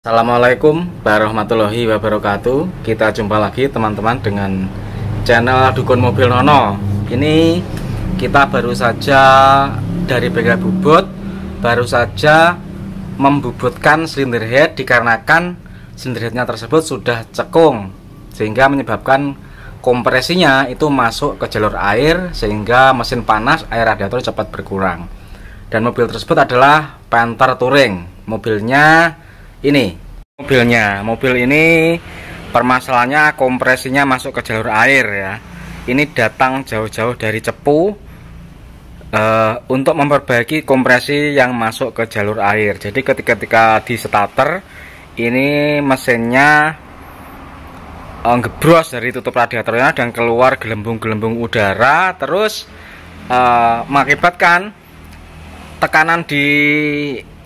Assalamualaikum warahmatullahi wabarakatuh Kita jumpa lagi teman-teman dengan channel Dukun Mobil Nono Ini kita baru saja dari bengkel bubut Baru saja membubutkan silinder head Dikarenakan silinder headnya tersebut sudah cekung Sehingga menyebabkan kompresinya itu masuk ke jalur air Sehingga mesin panas air radiator cepat berkurang Dan mobil tersebut adalah Panther Touring Mobilnya ini mobilnya mobil ini permasalahannya kompresinya masuk ke jalur air ya ini datang jauh-jauh dari cepu uh, untuk memperbaiki kompresi yang masuk ke jalur air jadi ketika ketika di starter ini mesinnya uh, eh, ngebros dari tutup radiatornya dan keluar gelembung-gelembung udara terus uh, mengakibatkan tekanan di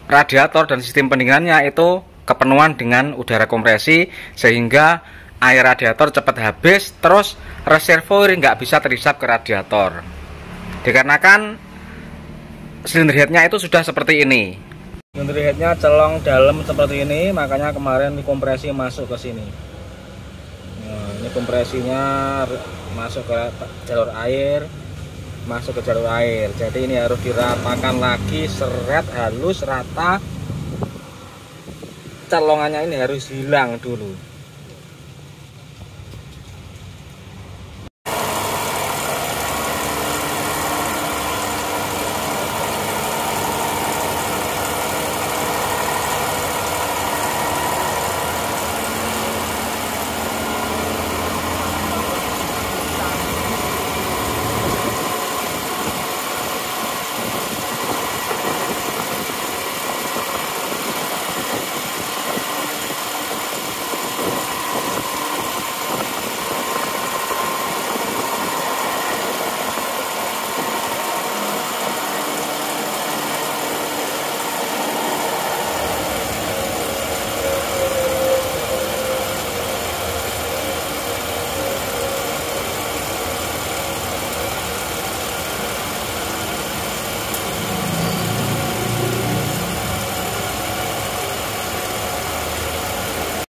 radiator dan sistem pendinginannya itu kepenuhan dengan udara kompresi sehingga air radiator cepat habis terus reservoir nggak bisa terisap ke radiator dikarenakan silinder headnya itu sudah seperti ini silinder headnya celong dalam seperti ini makanya kemarin kompresi masuk ke sini nah, ini kompresinya masuk ke jalur air masuk ke jalur air jadi ini harus diratakan lagi seret halus rata celongannya ini harus hilang dulu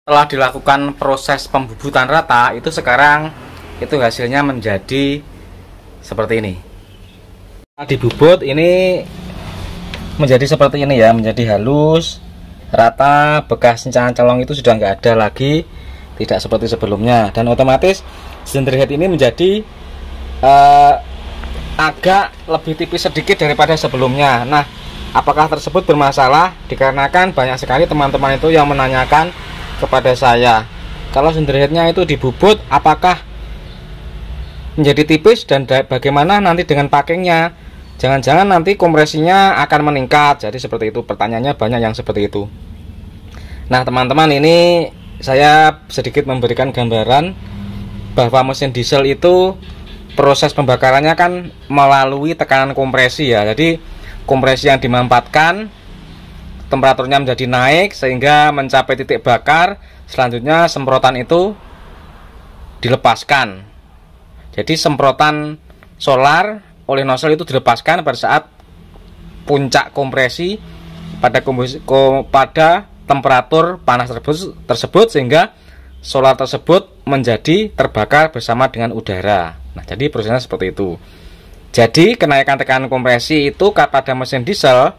setelah dilakukan proses pembubutan rata itu sekarang itu hasilnya menjadi seperti ini dibubut ini menjadi seperti ini ya menjadi halus rata bekas cincahan celong itu sudah nggak ada lagi tidak seperti sebelumnya dan otomatis cylinder head ini menjadi eh, agak lebih tipis sedikit daripada sebelumnya nah apakah tersebut bermasalah dikarenakan banyak sekali teman-teman itu yang menanyakan kepada saya kalau senderheadnya itu dibubut apakah menjadi tipis dan bagaimana nanti dengan packingnya jangan-jangan nanti kompresinya akan meningkat jadi seperti itu pertanyaannya banyak yang seperti itu nah teman-teman ini saya sedikit memberikan gambaran bahwa mesin diesel itu proses pembakarannya kan melalui tekanan kompresi ya jadi kompresi yang dimampatkan temperaturnya menjadi naik sehingga mencapai titik bakar selanjutnya semprotan itu dilepaskan jadi semprotan solar oleh nozzle itu dilepaskan pada saat puncak kompresi pada kompresi, ko, pada temperatur panas tersebut, tersebut sehingga solar tersebut menjadi terbakar bersama dengan udara. Nah, jadi prosesnya seperti itu. Jadi, kenaikan tekanan kompresi itu pada mesin diesel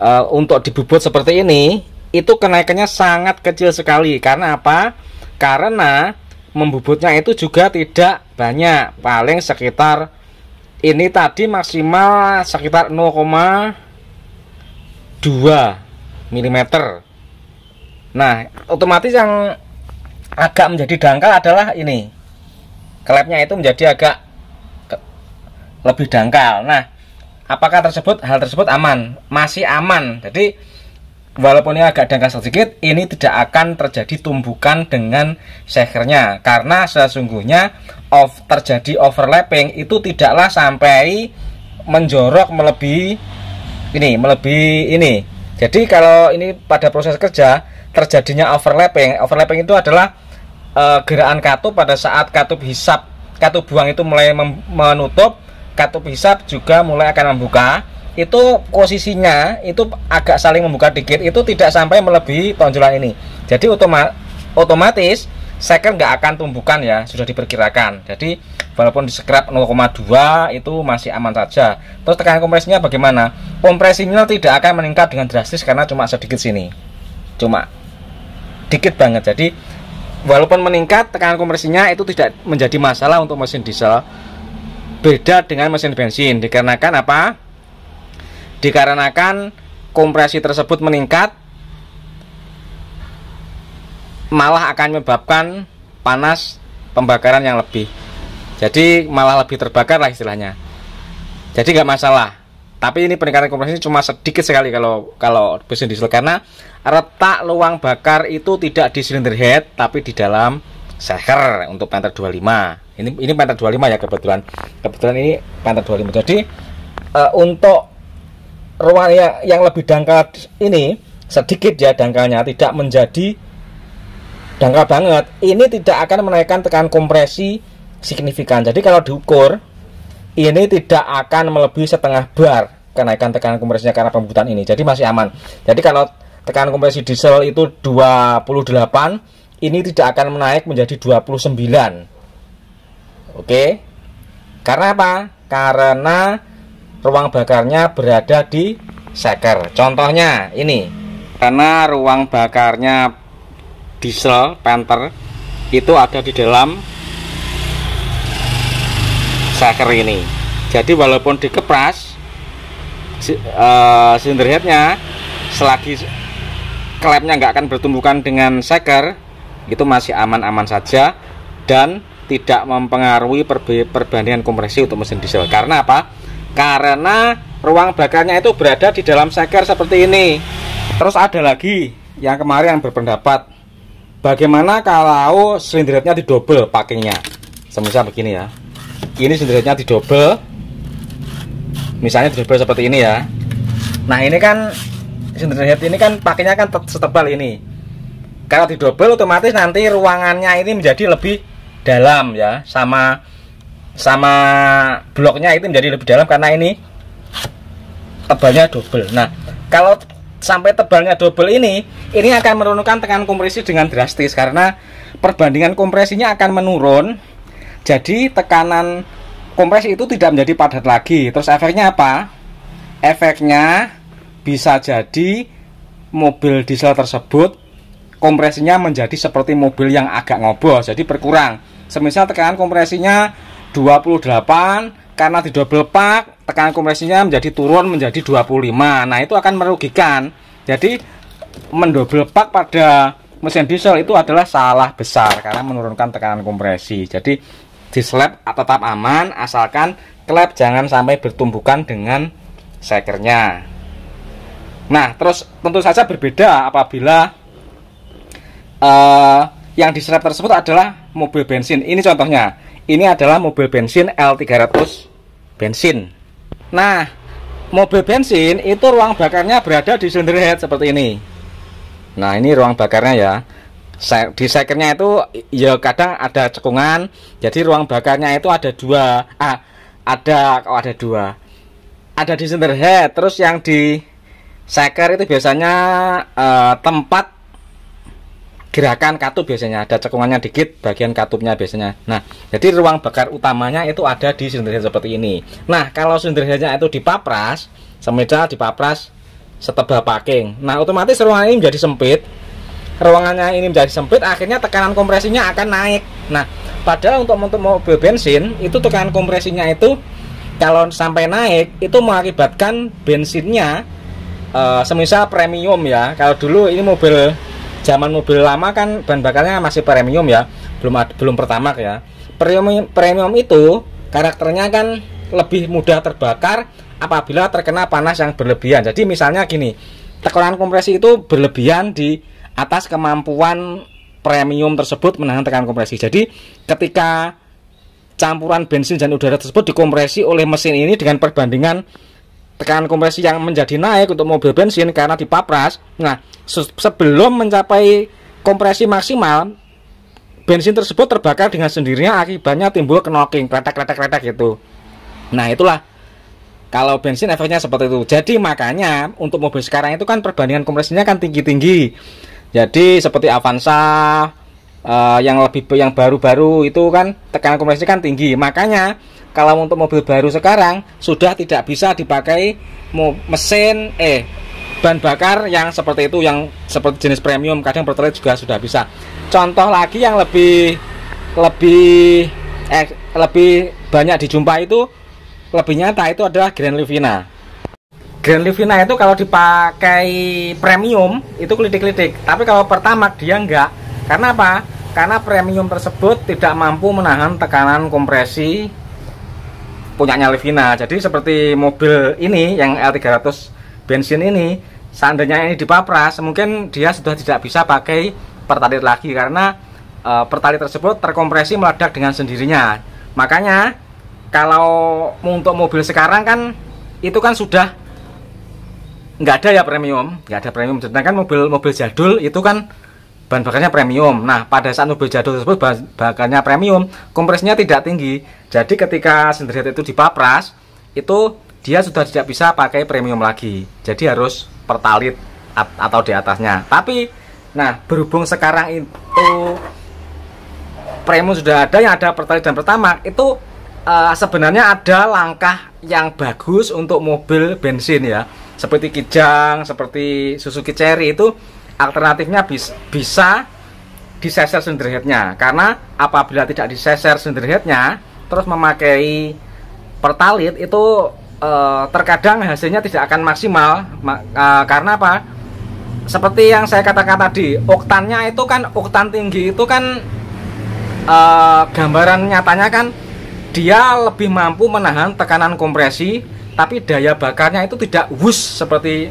uh, untuk dibubut seperti ini itu kenaikannya sangat kecil sekali karena apa? Karena membubutnya itu juga tidak banyak, paling sekitar ini tadi maksimal sekitar 0,2 mm. Nah, otomatis yang agak menjadi dangkal adalah ini. Klepnya itu menjadi agak lebih dangkal. Nah, apakah tersebut hal tersebut aman masih aman jadi walaupun ini agak dangkal sedikit ini tidak akan terjadi tumbukan dengan sehernya karena sesungguhnya of terjadi overlapping itu tidaklah sampai menjorok melebihi ini melebihi ini jadi kalau ini pada proses kerja terjadinya overlapping overlapping itu adalah e, gerakan katup pada saat katup hisap katup buang itu mulai menutup katup hisap juga mulai akan membuka itu posisinya itu agak saling membuka dikit itu tidak sampai melebihi tonjolan ini jadi otoma otomatis seker nggak akan tumbukan ya sudah diperkirakan jadi walaupun di scrap 0,2 itu masih aman saja terus tekanan kompresinya bagaimana kompresinya tidak akan meningkat dengan drastis karena cuma sedikit sini cuma dikit banget jadi walaupun meningkat tekanan kompresinya itu tidak menjadi masalah untuk mesin diesel beda dengan mesin bensin dikarenakan apa? Dikarenakan kompresi tersebut meningkat malah akan menyebabkan panas pembakaran yang lebih. Jadi malah lebih terbakar lah istilahnya. Jadi nggak masalah. Tapi ini peningkatan kompresi cuma sedikit sekali kalau kalau mesin diesel karena retak luang bakar itu tidak di silinder head tapi di dalam seher untuk Panther 25 ini ini Panther 25 ya kebetulan kebetulan ini Panther 25 jadi uh, untuk ruang yang, yang lebih dangkal ini sedikit ya dangkalnya tidak menjadi dangkal banget ini tidak akan menaikkan tekanan kompresi signifikan jadi kalau diukur ini tidak akan melebihi setengah bar kenaikan tekanan kompresinya karena pembuatan ini jadi masih aman jadi kalau tekanan kompresi diesel itu 28 ini tidak akan menaik menjadi 29 oke karena apa karena ruang bakarnya berada di seker contohnya ini karena ruang bakarnya diesel Panther itu ada di dalam seker ini jadi walaupun dikepras uh, selagi klepnya nggak akan bertumbukan dengan seker itu masih aman-aman saja dan tidak mempengaruhi perbandingan kompresi untuk mesin diesel karena apa? karena ruang bakarnya itu berada di dalam seker seperti ini terus ada lagi yang kemarin yang berpendapat bagaimana kalau silindernya di didobel packingnya semisal begini ya ini silindernya di didobel misalnya didobel seperti ini ya nah ini kan silinder head ini kan pakainya kan setebal ini kalau didobel otomatis nanti ruangannya ini menjadi lebih dalam ya sama sama bloknya itu menjadi lebih dalam karena ini tebalnya double nah kalau sampai tebalnya double ini ini akan menurunkan tekanan kompresi dengan drastis karena perbandingan kompresinya akan menurun jadi tekanan kompresi itu tidak menjadi padat lagi terus efeknya apa efeknya bisa jadi mobil diesel tersebut kompresinya menjadi seperti mobil yang agak ngobos jadi berkurang semisal tekanan kompresinya 28 karena di double pack tekanan kompresinya menjadi turun menjadi 25 nah itu akan merugikan jadi mendouble pack pada mesin diesel itu adalah salah besar karena menurunkan tekanan kompresi jadi di slab tetap aman asalkan klep jangan sampai bertumbukan dengan sekernya nah terus tentu saja berbeda apabila Eh, yang diserap tersebut adalah mobil bensin. Ini contohnya. Ini adalah mobil bensin L300 bensin. Nah, mobil bensin itu ruang bakarnya berada di cylinder head seperti ini. Nah, ini ruang bakarnya ya. Di sekernya itu ya kadang ada cekungan. Jadi ruang bakarnya itu ada dua. Ah, ada oh ada dua. Ada di cylinder head, terus yang di seker itu biasanya uh, tempat gerakan katup biasanya ada cekungannya dikit bagian katupnya biasanya nah jadi ruang bakar utamanya itu ada di silinder head seperti ini nah kalau silinder headnya itu dipapras semisal dipapras setebal packing nah otomatis ruangan ini menjadi sempit ruangannya ini menjadi sempit akhirnya tekanan kompresinya akan naik nah padahal untuk, untuk mobil bensin itu tekanan kompresinya itu kalau sampai naik itu mengakibatkan bensinnya uh, semisal premium ya kalau dulu ini mobil zaman mobil lama kan bahan bakarnya masih premium ya belum belum pertama ya premium premium itu karakternya kan lebih mudah terbakar apabila terkena panas yang berlebihan jadi misalnya gini tekanan kompresi itu berlebihan di atas kemampuan premium tersebut menahan tekanan kompresi jadi ketika campuran bensin dan udara tersebut dikompresi oleh mesin ini dengan perbandingan tekanan kompresi yang menjadi naik untuk mobil bensin karena dipapras nah sebelum mencapai kompresi maksimal bensin tersebut terbakar dengan sendirinya akibatnya timbul knocking kretek-kretek-kretek gitu nah itulah kalau bensin efeknya seperti itu jadi makanya untuk mobil sekarang itu kan perbandingan kompresinya kan tinggi-tinggi jadi seperti Avanza uh, yang lebih yang baru-baru itu kan tekanan kompresinya kan tinggi makanya kalau untuk mobil baru sekarang sudah tidak bisa dipakai mesin eh bahan bakar yang seperti itu yang seperti jenis premium kadang pertalite juga sudah bisa contoh lagi yang lebih lebih eh, lebih banyak dijumpai itu lebih nyata itu adalah Grand Livina Grand Livina itu kalau dipakai premium itu kelitik-kelitik tapi kalau pertama dia enggak karena apa? karena premium tersebut tidak mampu menahan tekanan kompresi punyanya Livina jadi seperti mobil ini yang L300 bensin ini seandainya ini dipapras mungkin dia sudah tidak bisa pakai pertalit lagi karena e, pertalit tersebut terkompresi meledak dengan sendirinya makanya kalau untuk mobil sekarang kan itu kan sudah nggak ada ya premium nggak ada premium sedangkan kan mobil mobil jadul itu kan bahan bakarnya premium nah pada saat mobil jadul tersebut bahan bakarnya premium kompresinya tidak tinggi jadi ketika sendirian itu dipapras itu dia sudah tidak bisa pakai premium lagi jadi harus pertalit atau di atasnya. Tapi nah, berhubung sekarang itu premium sudah ada yang ada pertalit dan pertama itu uh, sebenarnya ada langkah yang bagus untuk mobil bensin ya. Seperti Kijang, seperti Suzuki Cherry itu alternatifnya bis bisa diseser headnya karena apabila tidak diseser headnya terus memakai pertalit itu uh, terkadang hasilnya tidak akan maksimal ma uh, karena apa? Seperti yang saya katakan tadi, oktannya itu kan oktan tinggi itu kan uh, gambaran nyatanya kan dia lebih mampu menahan tekanan kompresi tapi daya bakarnya itu tidak wus seperti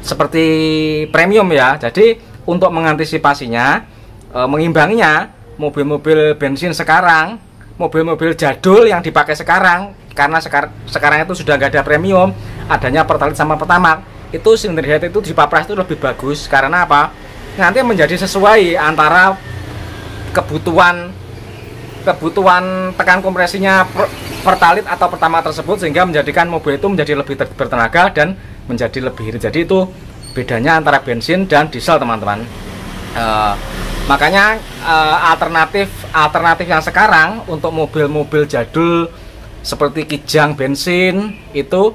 seperti premium ya. Jadi untuk mengantisipasinya, e, mengimbanginya, mobil-mobil bensin sekarang mobil-mobil jadul yang dipakai sekarang karena sekar sekarang itu sudah nggak ada premium adanya pertalite sama pertama itu silinder head itu di papras itu lebih bagus karena apa nanti menjadi sesuai antara kebutuhan kebutuhan tekan kompresinya pertalit atau pertama tersebut sehingga menjadikan mobil itu menjadi lebih bertenaga dan menjadi lebih jadi itu bedanya antara bensin dan diesel teman-teman uh, makanya uh, alternatif alternatif yang sekarang untuk mobil-mobil jadul seperti kijang bensin itu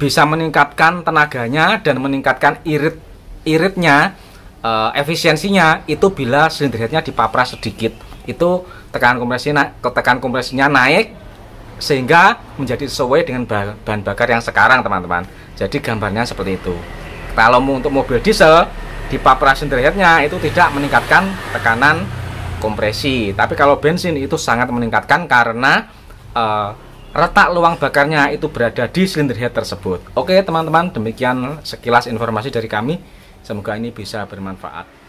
bisa meningkatkan tenaganya dan meningkatkan irit iritnya uh, efisiensinya itu bila silinder headnya dipapras sedikit itu tekanan kompresinya tekanan kompresinya naik sehingga menjadi sesuai dengan bahan bakar yang sekarang teman-teman jadi gambarnya seperti itu kalau untuk mobil diesel di paparasi derajatnya itu tidak meningkatkan tekanan kompresi tapi kalau bensin itu sangat meningkatkan karena uh, retak luang bakarnya itu berada di silinder head tersebut oke teman-teman demikian sekilas informasi dari kami semoga ini bisa bermanfaat